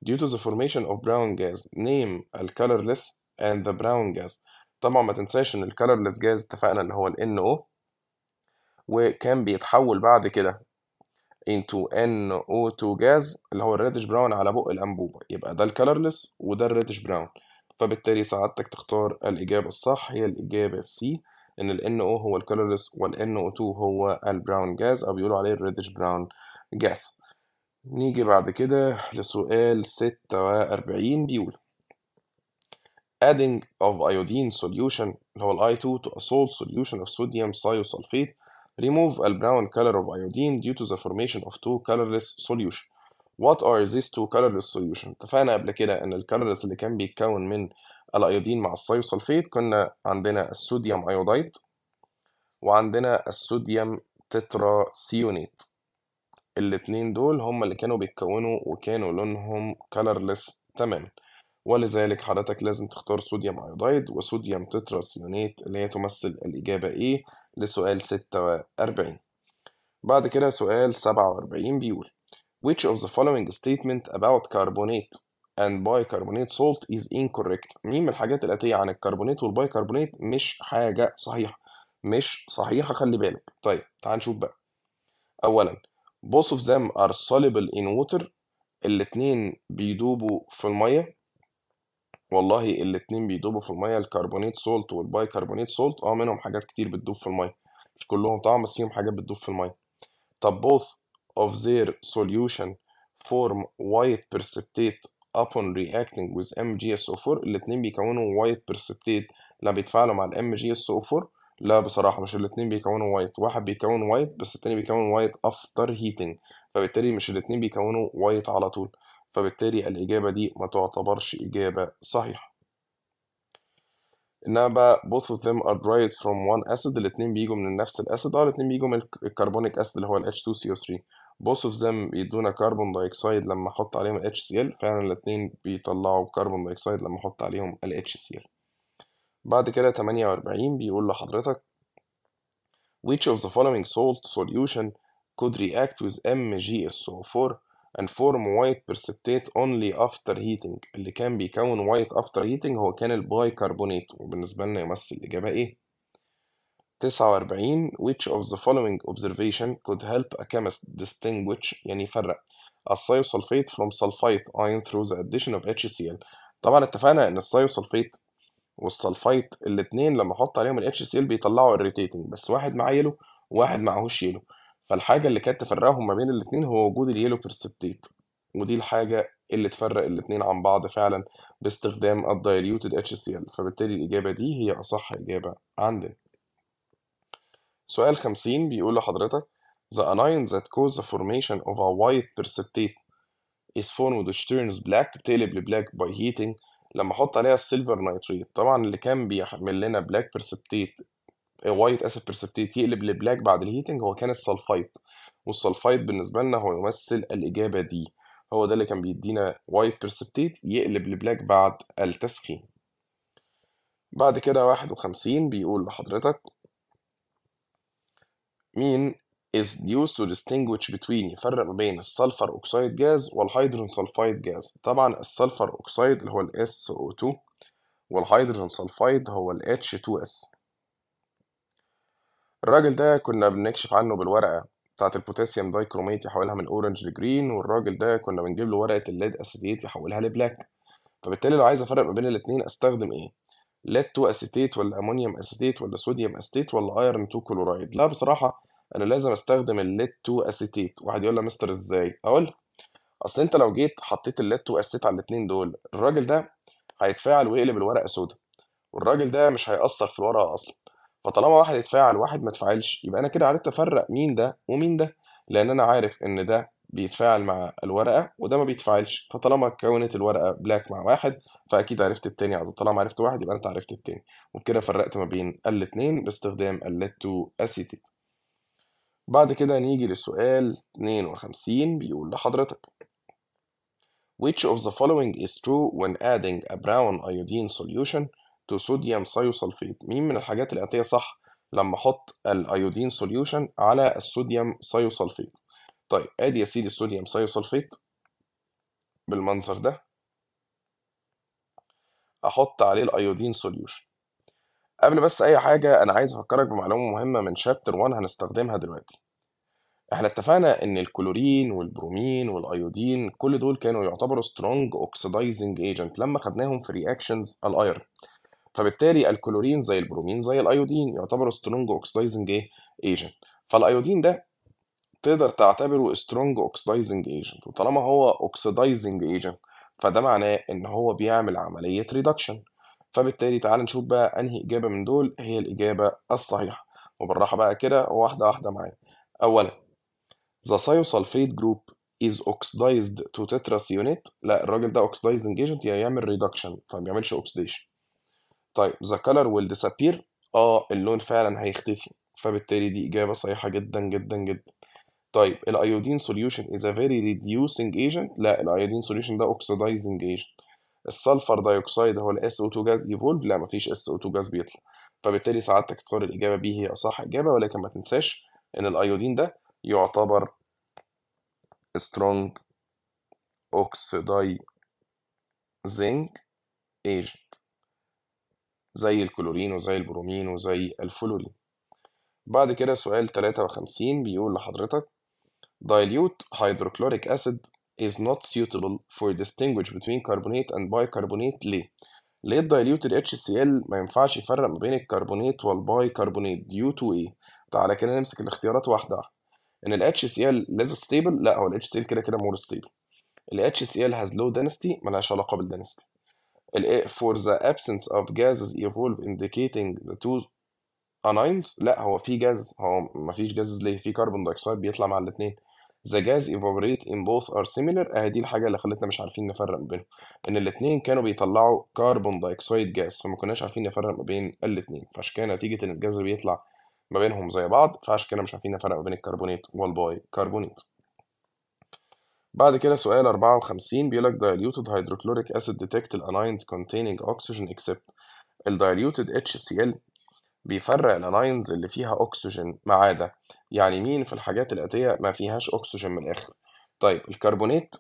due to the formation of brown gas name colorless and the brown gas طبعا ما تنساش ان colorless جاز اتفقنا ان هو ال NO وكان بيتحول بعد كده into NO2 gas اللي هو الريدش براون على بق الأنبوبة يبقى ده الكالرلس وده الريدش براون فبالتالي سعادتك تختار الإجابة الصح هي الإجابة C إن ال NO هو colorless وال NO2 هو البراون جاز أو بيقولوا عليه الريدش براون جاز نيجي بعد كده لسؤال 46 بيقول adding of iodine solution اللي هو الـ I2 to a salt solution of sodium thiosulfate remove the brown color of iodine due to the formation of two colorless solution what are these two colorless solutions اتفقنا قبل كده ان الكالوريس اللي كان بيتكون من الايودين مع سلفيت كنا عندنا الصوديوم ايودايد وعندنا الصوديوم تترا سيونيت الاتنين دول هم اللي كانوا بيتكونوا وكانوا لونهم colorless تماما ولذلك حضرتك لازم تختار صوديوم ايودايد وصوديوم تترا سيونيت اللي هي تمثل الإجابة ايه لسؤال 46 بعد كده سؤال 47 بيقول Which of the following statement about carbonate and bicarbonate salt is incorrect مين من الحاجات الآتية عن الكربونات والبايكربونات مش حاجة صحيحة مش صحيحة خلي بالك طيب تعال نشوف بقى أولا both of them are soluble in water الاتنين بيدوبوا في المية والله الاتنين بيدوبوا في المية الكربونات سولت والبايكربونات سولت اه منهم حاجات كتير بتدوب في المية مش كلهم طبعا بس فيهم حاجات بتدوب في المية طب both of their solution form white precipitate upon reacting with MgSO4 الاتنين بيكونوا white precipitate لا بيتفاعلوا مع ال MgSO4 لا بصراحة مش الاتنين بيكونوا white واحد بيكون white بس التاني بيكون white after heating فبالتالي مش الاتنين بيكونوا white على طول فبالتالي الإجابة دي ما تعتبرش إجابة صحيحة إنما بقى both of them are derived from one acid الاتنين بيجوا من نفس الأسيد اه الاتنين بيجوا من الكربونيك أسيد اللي هو ال H2CO3 both of them يدونا كربون دايكسايد لما احط عليهم ال HCl فعلا الاتنين بيطلعوا كربون دايكسايد لما احط عليهم ال HCl بعد كده 48 بيقول لحضرتك which of the following salt solution could react with MgSO4 and form white precipitate only after heating اللي كان بيكون white after heating هو كان البايكربونات وبالنسبة لنا يمثل الإجابة إيه؟ 49 which of the following observation could help a chemist distinguish يعني يفرق الثيوسلفيت from sulfite ion through the addition of HCl طبعا اتفقنا ان الثيوسلفيت والسلفيت الاتنين لما احط عليهم ال HCl بيطلعوا irritating بس واحد معاه يلو وواحد معهوش يلو فالحاجة اللي كانت تفرقهم ما بين الاتنين هو وجود اليلو بيرسبتيت ودي الحاجة اللي تفرق الاتنين عن بعض فعلا باستخدام الدايليوتد HCl فبالتالي الإجابة دي هي أصح إجابة عندنا سؤال 50 بيقول لحضرتك The anion that caused the formation of a white precipitate is formed which turns black بتقلب لبلاك by heating لما احط عليها السيلفر نايتريت طبعا اللي كان بيحمل لنا بلاك بيرسبتيت وايت اسيد بيرسبتيت يقلب لبلاك بعد الهيتنج هو كان السلفايت والسلفايت بالنسبه لنا هو يمثل الاجابه دي هو ده اللي كان بيدينا وايت بيرسبتيت يقلب لبلاك بعد التسخين بعد كده واحد وخمسين بيقول لحضرتك مين is used to distinguish between يفرق ما بين السلفر اوكسايد جاز والهيدروجين سلفايد جاز طبعا السلفر اوكسايد اللي هو ال SO2 والهيدروجين سلفايد هو ال H2S الراجل ده كنا بنكشف عنه بالورقة بتاعة البوتاسيوم دايكروميت يحولها من أورنج لجرين والراجل ده كنا بنجيب له ورقة الليد أسيتيت يحولها لبلاك فبالتالي لو عايز أفرق ما بين الاتنين أستخدم إيه؟ لاتو اسيتيت ولا امونيوم اسيتيت ولا صوديوم اسيتيت ولا ايرون 2 كلورايد لا بصراحه انا لازم استخدم الليد 2 اسيتيت واحد يقول لي مستر ازاي اقول اصل انت لو جيت حطيت الليد 2 اسيتيت على الاثنين دول الراجل ده هيتفاعل ويقلب الورقه سودا والراجل ده مش هيأثر في الورقه اصلا فطالما واحد اتفاعل واحد ما اتفاعلش يبقى انا كده عرفت افرق مين ده ومين ده لان انا عارف ان ده بيتفاعل مع الورقة وده ما بيتفاعلش فطالما كونت الورقة بلاك مع واحد فأكيد عرفت التاني على طالما عرفت واحد يبقى أنت عرفت التاني وبكده فرقت ما بين الاتنين باستخدام الليد تو أسيتيت بعد كده نيجي للسؤال 52 بيقول لحضرتك Which of the following is true when adding a brown iodine solution to sodium thiosulfate مين من الحاجات الآتية صح لما أحط الأيودين solution على الصوديوم ثيوسلفيت طيب ادي يا سيدي الصوديوم سايوسلفيت بالمنظر ده احط عليه الايودين سوليوشن قبل بس اي حاجه انا عايز افكرك بمعلومه مهمه من شابتر 1 هنستخدمها دلوقتي احنا اتفقنا ان الكلورين والبرومين والايودين كل دول كانوا يعتبروا سترونج اوكسيدايزنج ايجنت لما خدناهم في رياكشنز الايرن فبالتالي الكلورين زي البرومين زي الايودين يعتبروا سترونج اوكسيدايزنج ايجنت فالايودين ده تقدر تعتبره سترونج اوكسيدايزنج ايجنت وطالما هو اوكسيدايزنج ايجنت فده معناه ان هو بيعمل عمليه ريدكشن فبالتالي تعال نشوف بقى انهي اجابه من دول هي الاجابه الصحيحه وبالراحه بقى كده واحده واحده معايا اولا the thiosulfate group is oxidized to unit لا الراجل ده oxidizing agent يعني يعمل ريدكشن فما بيعملش oxidation طيب the color will disappear اه اللون فعلا هيختفي فبالتالي دي اجابه صحيحه جدا جدا جدا طيب الايودين سوليوشن از ا فيري ريديوسنج ايجنت لا الايودين سوليوشن ده اوكسيدايزنج ايجنت السلفر دايوكسيد هو الاس او 2 جاز ايفولف لا مفيش اس او 2 جاز بيطلع فبالتالي سعادتك تختار الاجابه بي هي اصح اجابه ولكن ما تنساش ان الايودين ده يعتبر سترونج اوكسيدايزنج ايجنت زي الكلورين وزي البرومين وزي الفلورين بعد كده سؤال 53 بيقول لحضرتك dilute hydrochloric acid is not suitable for distinguish between carbonate and bicarbonate ليه؟ ليه الدايليوت ال HCl ما ينفعش يفرق ما بين الكربونات والبايكربونات due to ايه؟ تعالى كده نمسك الاختيارات واحدة واحدة ان ال HCl less stable لا هو ال HCl كده كده more stable ال HCl has low density ملهاش علاقة بالدنستي ال for the absence of gases evolve indicating the two anions لا هو في جاز هو مفيش جازز ليه في كربون dioxide بيطلع مع الاثنين the gas evaporate in both are similar اهي دي الحاجه اللي خلتنا مش عارفين نفرق ما بينهم ان الاثنين كانوا بيطلعوا كربون dioxide جاز فما كناش عارفين نفرق ما بين الاثنين فعشان كده نتيجه ان الجاز بيطلع ما بينهم زي بعض فعشان كده مش عارفين نفرق ما بين الكربونات والباي كربونات بعد كده سؤال 54 بيقول لك diluted hydrochloric acid detect the anions containing oxygen except ال diluted HCl بيفرق الألاينز اللي فيها أكسجين ما عدا يعني مين في الحاجات الآتية ما فيهاش أكسجين من الآخر طيب الكربونات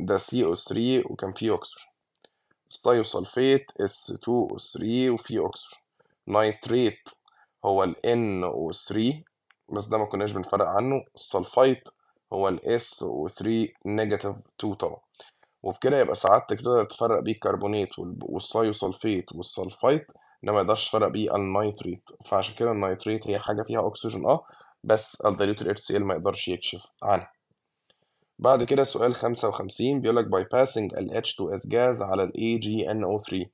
ده CO3 وكان فيه أكسجين الثيوسلفيت S2O3 وفيه أكسجين نايتريت هو ال NO3 بس ده ما كناش بنفرق عنه السلفايت هو ال SO3 نيجاتيف 2 طبعا وبكده يبقى سعادتك تقدر تفرق بيه الكربونات والثيوسلفيت والسلفايت انما ما يقدرش يفرق بيه النيتريت فعشان كده النيتريت هي حاجه فيها اكسجين اه بس الديليوتر اتش سي ال ما يقدرش يكشف عنها بعد كده سؤال 55 بيقول لك باسنج ال H2S جاز على ال AgNO3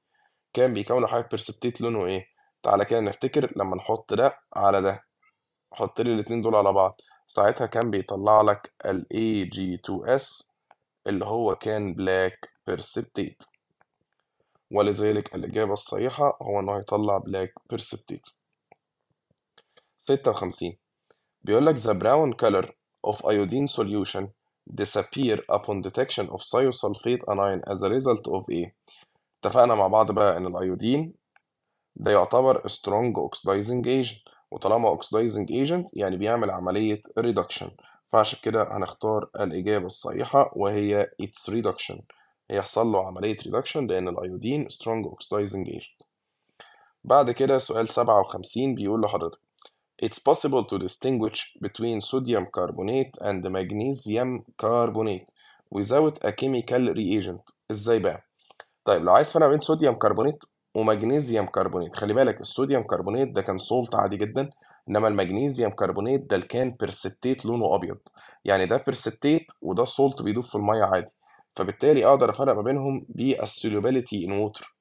كان بيكون بيرسبتيت لونه ايه؟ تعالى كده نفتكر لما نحط ده على ده حط لي الاتنين دول على بعض ساعتها كان بيطلع لك ال AG2S اللي هو كان بلاك بيرسبتيت ولذلك الإجابة الصحيحة هو إنه هيطلع black precipitate 56 وخمسين بيقولك the brown color of iodine solution disappear upon detection of thiosulfate anion as a result of A اتفقنا مع بعض بقى إن الأيودين ده يعتبر strong oxidizing agent وطالما oxidizing agent يعني بيعمل عملية reduction فعشان كده هنختار الإجابة الصحيحة وهي its reduction يحصل له عملية ريدكشن لأن الأيودين سترونج أوكسيدايزنج ايجنت بعد كده سؤال 57 بيقول لحضرتك It's possible to distinguish between sodium carbonate and magnesium carbonate without a chemical reagent ازاي بقى؟ طيب لو عايز فرق بين صوديوم كربونات ومغنيسيوم كربونات خلي بالك الصوديوم كربونات ده كان صولت عادي جدا انما المغنيسيوم كربونات ده اللي كان بيرستيت لونه ابيض يعني ده بيرستيت وده صولت بيدوب في الميه عادي فبالتالي أقدر أفرق ما بينهم بالسولوبيليتي إن ووتر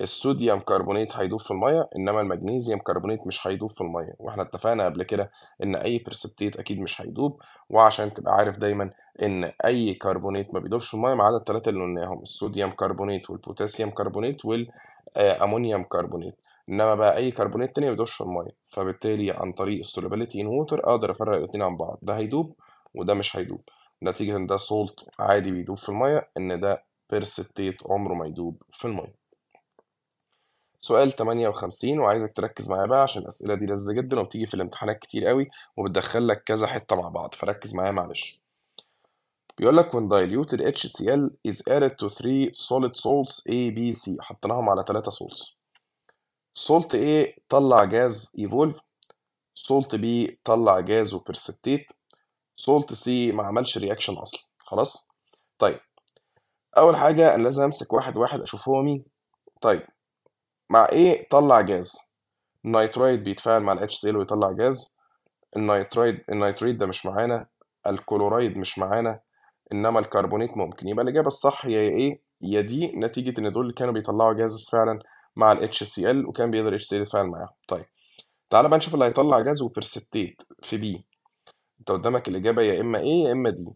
الصوديوم كربونات هيدوب في الميه انما المغنيسيوم كربونات مش هيدوب في الميه واحنا اتفقنا قبل كده ان اي برسبتيت اكيد مش هيدوب وعشان تبقى عارف دايما ان اي كربونات ما بيدوبش في الميه ما عدا الثلاثه اللي قلناهم الصوديوم كربونات والبوتاسيوم كربونات والامونيوم كربونات انما بقى اي كربونات تانية ما بيدوبش في الميه فبالتالي عن طريق السولابيليتي ان ووتر اقدر افرق الاثنين عن بعض ده هيدوب وده مش هيدوب نتيجة ان ده سولت عادي بيدوب في المية ان ده بيرسبتيت عمره ما يدوب في المية سؤال 58 وعايزك تركز معايا بقى عشان الأسئلة دي لذة جدا وبتيجي في الامتحانات كتير قوي وبتدخل لك كذا حتة مع بعض فركز معايا معلش بيقول لك when diluted HCl is added to three solid salts A, B, C حطيناهم على ثلاثة salts salt A طلع جاز ايفولف salt B طلع جاز وبرسبتيت سولت سي ما عملش رياكشن اصلا خلاص طيب اول حاجه انا لازم امسك واحد واحد اشوف هو مين طيب مع ايه طلع جاز النيترايت بيتفاعل مع الاتش سي ال ويطلع جاز النيترايت النيتريت ده مش معانا الكلورايد مش معانا انما الكربونيت ممكن يبقى الاجابه الصح هي ايه يا دي نتيجه ان دول كانوا بيطلعوا جاز فعلا مع الاتش سي ال وكان بيقدر اتش سي ال يتفاعل معاهم طيب تعالى بقى نشوف اللي هيطلع جاز وبرسبتيت في بي أنت قدامك الإجابة يا إما إيه يا إما دي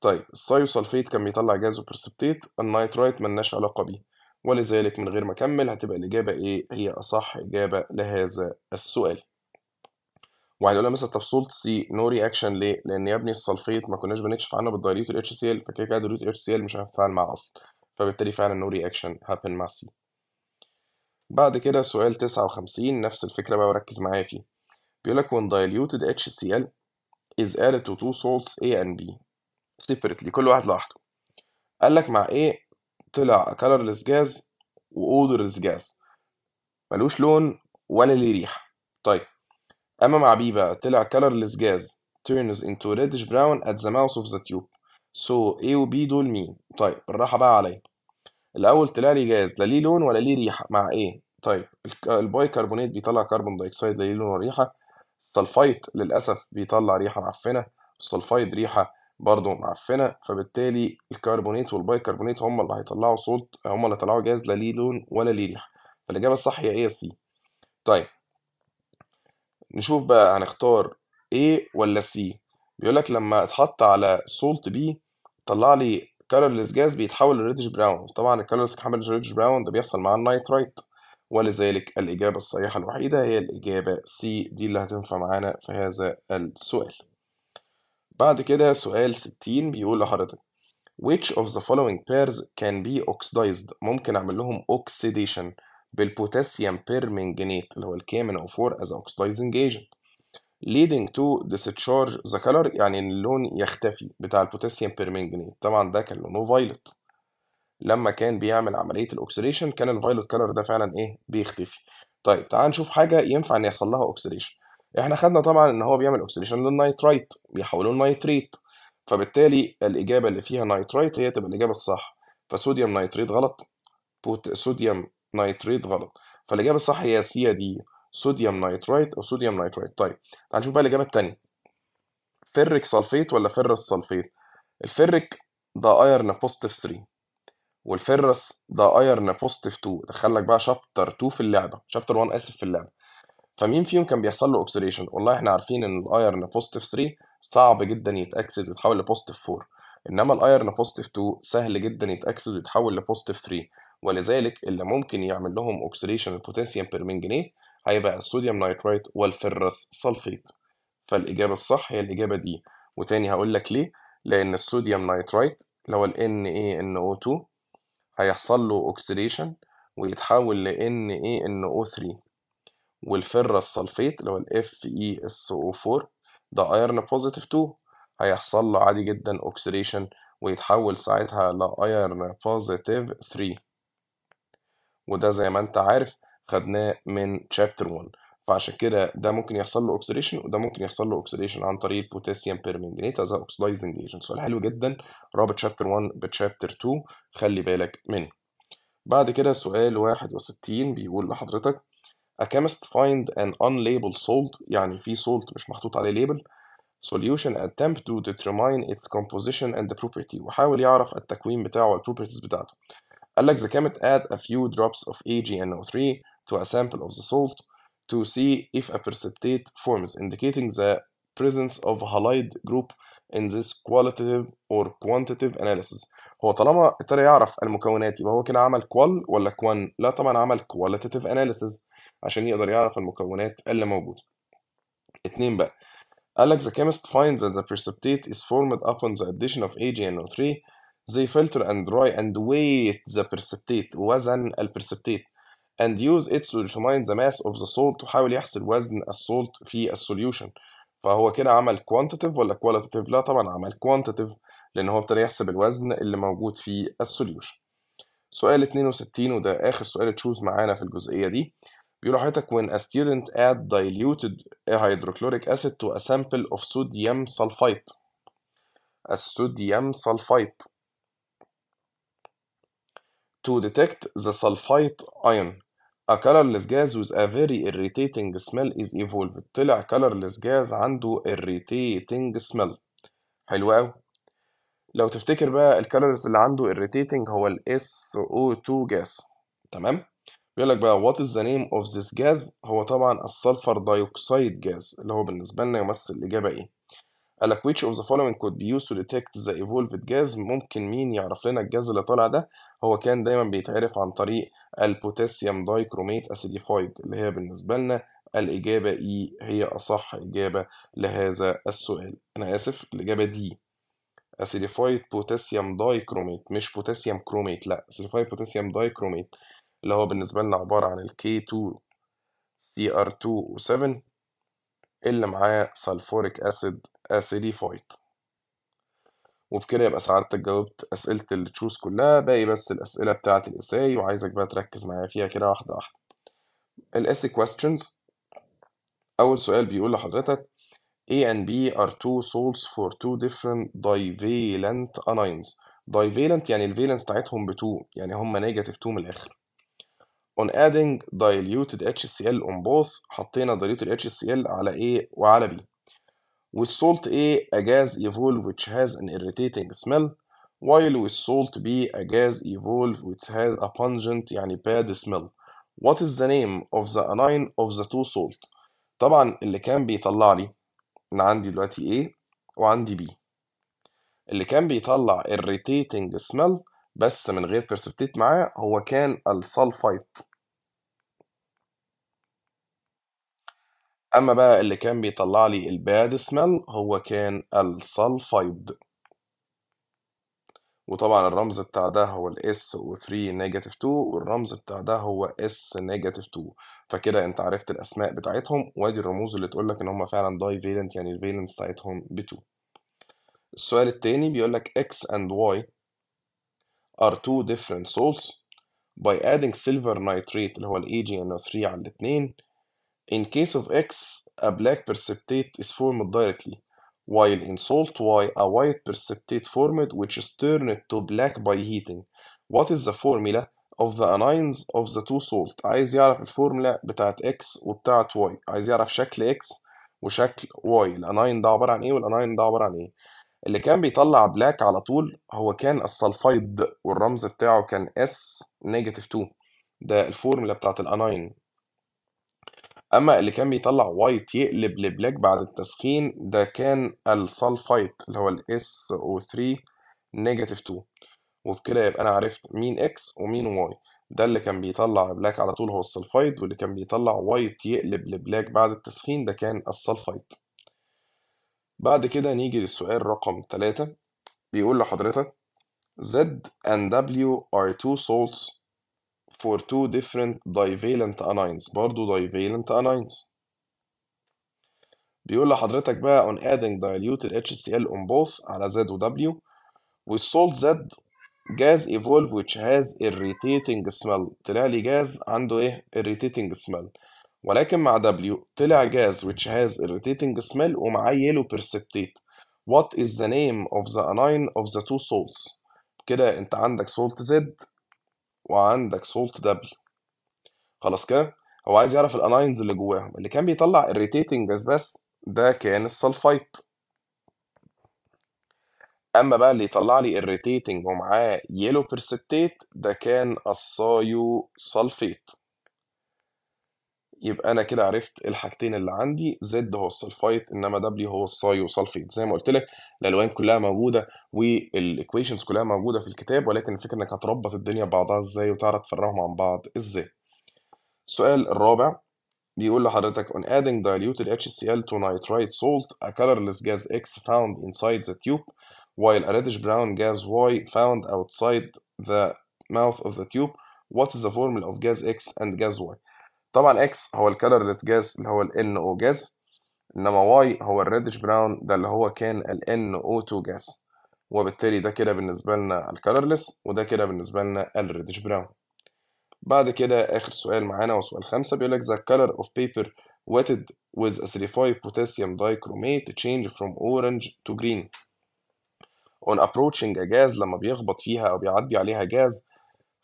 طيب الثيوسلفيت كان بيطلع جاز وبرسبتيت النايترايت ملناش علاقة بيه ولذلك من غير ما أكمل هتبقى الإجابة إيه هي أصح إجابة لهذا السؤال وعلى يقول مثلا طب سولت سي نو رياكشن ليه؟ لان يا ابني السلفيت ما كناش بنكشف عنه بالدايليوت الاتش سي ال فكده كده دايليوت الاتش سي ال مش هينفعل معاه اصلا فبالتالي فعلا نو رياكشن هابن مع سي بعد كده سؤال 59 نفس الفكره بقى وركز معايا فيه بيقول لك when diluted HCl is added to two salts A and B separately كل واحد لوحده قال لك مع A طلع colorless gas و odorless gas ملوش لون ولا ليه ريحة طيب أما مع B بقى طلع colorless gas turns into reddish brown at the mouth of the tube so A و B دول مين طيب بالراحة بقى عليا الأول طلع لي جاز لا ليه لون ولا ليه ريحة مع A طيب البايكربونات بيطلع كربون دايكسيد لا ليه لون ولا ريحة السلفايت للأسف بيطلع ريحة معفنة السلفايد ريحة برضه معفنة فبالتالي الكربونات والبيكربونات هم اللي هيطلعوا صوت هم اللي هيطلعوا جاز لا ليه لون ولا ليه ريحة فالإجابة الصح هي ايه سي طيب نشوف بقى هنختار ايه ولا سي بيقول لك لما اتحط على سولت بي طلع لي كالرلس جاز بيتحول لريدش براون طبعا الكالرلس كحمل ريدش براون ده بيحصل مع النايترايت ولذلك الإجابة الصحيحة الوحيدة هي الإجابة سي دي اللي هتنفع معانا في هذا السؤال بعد كده سؤال 60 بيقول لحضرتك which of the following pairs can be oxidized ممكن أعمل لهم oxidation بالبوتاسيوم بيرمنجنيت اللي هو الكامن أو فور as oxidizing agent leading to discharge the color يعني اللون يختفي بتاع البوتاسيوم بيرمنجنيت طبعا ده كان لونه violet لما كان بيعمل عمليه الاوكسيديشن كان الفايلوت كلر ده فعلا ايه بيختفي طيب تعال نشوف حاجه ينفع ان يحصل لها اوكسيديشن احنا خدنا طبعا ان هو بيعمل اوكسيديشن للنايترايت بيحوله لنايتريت فبالتالي الاجابه اللي فيها نايترايت هي تبقى الاجابه الصح فصوديوم نايتريت غلط بوت صوديوم نايتريت غلط فالاجابه الصح هي سي دي صوديوم نايترايت او صوديوم نايترايت طيب تعال نشوف بقى الاجابه الثانيه فيريك سلفيت ولا فيرس سلفيت الفيريك ده ايرن بوزيتيف 3 والفرس ده ايرن بوزيتيف 2 دخل لك بقى شابتر 2 في اللعبه شابتر 1 اسف في اللعبه فمين فيهم كان بيحصل له اوكسيديشن والله احنا عارفين ان الايرن بوزيتيف 3 صعب جدا يتاكسد ويتحول لبوزيتيف 4 انما الايرن بوزيتيف 2 سهل جدا يتاكسد ويتحول لبوزيتيف 3 ولذلك اللي ممكن يعمل لهم اوكسيديشن البوتاسيوم بيرمنجنيت هيبقى الصوديوم نايترايت والفرس سلفيت فالاجابه الصح هي الاجابه دي وتاني هقول لك ليه لان الصوديوم نايترايت اللي هو ال NaNO2 هيحصل له اوكسيديشن ويتحول ان اي ان او 3 والفر الصلفيت اللي هو الاف اي اس او 4 ده ايرن بوزيتيف 2 هيحصل له عادي جدا اوكسيديشن ويتحول ساعتها لايرن بوزيتيف 3 وده زي ما انت عارف خدناه من شابتر 1 فعشان كده ده ممكن يحصل له اوكسيديشن وده ممكن يحصل له اوكسيديشن عن طريق بوتاسيوم بيرمنجنيت از اوكسيدايزنج ايجنت سؤال حلو جدا رابط شابتر 1 بشابتر 2 خلي بالك منه بعد كده سؤال 61 بيقول لحضرتك A chemist find an unlabeled salt يعني في salt مش محطوط عليه label solution attempt to determine its composition and the property وحاول يعرف التكوين بتاعه properties بتاعته قال لك the chemist add a few drops of AgNO3 to a sample of the salt to see if a precipitate forms, indicating the presence of a halide group in this qualitative or quantitative analysis هو طالما ابتدى يعرف المكونات يبقى هو كده عمل qual ولا كوان لا طبعا عمل qualitative analysis عشان يقدر يعرف المكونات اللي موجودة اتنين بقى قال لك the chemist finds that the precipitate is formed upon the addition of AgNO3 they filter and dry and weight the precipitate وزن البرسبتيت and use it to determine the mass of the salt وحاول يحسب وزن الصولت في السوليوشن فهو كده عمل كوانتيتيف ولا qualitative لا طبعا عمل كوانتيتيف لان هو ابتدى يحسب الوزن اللي موجود في السوليوشن سؤال 62 وده اخر سؤال تشوز معانا في الجزئيه دي بيقول لحضرتك when a student add diluted hydrochloric acid to a sample of sodium sulfite sodium sulfite to detect the sulfite ion A colorless gas with a very irritating smell is evolved طلع colorless gas عنده irritating smell حلو قوي لو تفتكر بقى colors اللي عنده irritating هو ال SO2 gas تمام بيقول لك بقى what is the name of this gas هو طبعا السلفر دايوكسيد gas اللي هو بالنسبة لنا يمثل الإجابة إيه قال لك which of the following could be used to detect the evolved gas ممكن مين يعرف لنا الجاز اللي طالع ده هو كان دايما بيتعرف عن طريق البوتاسيوم دايكروميت اسيديفايد اللي هي بالنسبه لنا الاجابه اي e، هي اصح اجابه لهذا السؤال انا اسف الاجابه دي اسيديفايد بوتاسيوم دايكروميت مش بوتاسيوم كروميت لا اسيديفايد بوتاسيوم دايكروميت اللي هو بالنسبه لنا عباره عن الكي 2 سي ار 2 و 7 اللي معاه سلفوريك اسيد CD void وبكده يبقى سعادتك جاوبت أسئلة التشوز كلها باقي بس الأسئلة بتاعة الإساي وعايزك بقى تركز معايا فيها كده واحدة واحدة الإسي questions أول سؤال بيقول لحضرتك A and B are two salts for two different divalent anions divalent يعني الفالنس بتاعتهم ب 2 يعني هم نيجاتيف 2 من الآخر on adding diluted HCl on both حطينا diluted HCl على A وعلى B with salt A a gas evolve which has an irritating smell while with salt B a gas evolve which has a pungent يعني bad smell what is the name of the anion of the two salt طبعا اللي كان بيطلع لي انا عندي دلوقتي A وعندي B اللي كان بيطلع irritating smell بس من غير precipitate معاه هو كان السلفايت أمّا بقى اللي كان بيطلّع لي الباد smell هو كان السلفايد وطبعًا الرمز بتاع ده هو S و3 نيجاتيف 2 والرمز بتاع ده هو S نيجاتيف 2 فكده أنت عرفت الأسماء بتاعتهم، وأدي الرموز اللي تقول لك إن هُم فعلًا فيلنت يعني الفيلنس بتاعتهم ب2. السؤال التاني بيقول لك X and Y are two different salts by adding silver nitrate اللي هو الAgNO3 على الاتنين In case of X, a black precipitate is formed directly, while in salt Y, a white precipitate formed which is turned to black by heating. What is the formula of the anions of the two salt عايز يعرف الفورمولا بتاعت X وبتاعت Y عايز يعرف شكل X وشكل Y الاناين ده عبارة عن ايه والاناين ده عبارة عن ايه اللي كان بيطلع بلاك على طول هو كان السلفايد والرمز بتاعه كان S نيجاتيف 2 ده الفورمولا بتاعت الاناين أما اللي كان بيطلّع وايت يقلب لبلاك بعد التسخين ده كان السلفايت اللي هو الاس SO3 نيجاتيف 2 وبكده يبقى أنا عرفت مين X ومين Y ده اللي كان بيطلع بلاك على طول هو السلفايد واللي كان بيطلع وايت يقلب لبلاك بعد التسخين ده كان السلفايد بعد كده نيجي للسؤال رقم 3 بيقول لحضرتك Z and W are two salts for two different divalent anions برضو divalent anions بيقول لحضرتك بقى on adding diluted HCl on both على Z و W with salt Z gas evolve which has irritating smell طلع لي جاز عنده ايه irritating smell ولكن مع W طلع جاز which has irritating smell ومعاه yellow precipitate what is the name of the anion of the two salts كده انت عندك salt Z وعندك سولت دبليو خلاص كده هو عايز يعرف الالاينز اللي جواهم اللي كان بيطلع الريتيتنج بس بس ده كان السلفايت اما بقى اللي يطلع لي الريتيتنج ومعاه يلو برسيتيت ده كان الصايو سلفيت يبقى انا كده عرفت الحاجتين اللي عندي زد هو السلفايت انما دبليو هو الصاي وسلفيت زي ما قلت لك الالوان كلها موجوده والايكويشنز كلها موجوده في الكتاب ولكن الفكره انك هتربط الدنيا ببعضها ازاي وتعرف تفرقهم عن بعض ازاي السؤال الرابع بيقول لحضرتك on adding diluted HCl to nitrite salt a colorless gas X found inside the tube while a reddish brown gas Y found outside the mouth of the tube what is the formula of gas X and gas Y طبعا اكس هو الكالرلس جاز اللي هو ال NO جاز انما واي هو الريدش براون ده اللي هو كان ال NO2 جاز وبالتالي ده كده بالنسبة لنا الكالرلس وده كده بالنسبة لنا الريدش براون بعد كده آخر سؤال معانا وسؤال خمسة بيقول لك the color of paper wetted with acidified potassium dichromate change from orange to green on approaching a gas لما بيخبط فيها أو بيعدي عليها جاز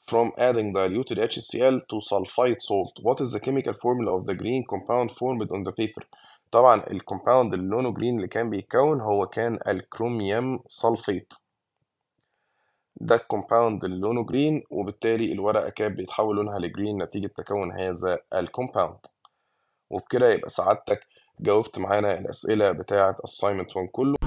from adding diluted HCl to sulfide salt what is the chemical formula of the green compound formed on the paper طبعا الكومباوند اللي لونه جرين اللي كان بيتكون هو كان الكروميوم سلفيت ده الكومباوند اللي لونه جرين وبالتالي الورقة كانت بيتحول لونها لجرين نتيجة تكون هذا الكومباوند وبكده يبقى سعادتك جاوبت معانا الأسئلة بتاعة assignment 1 كله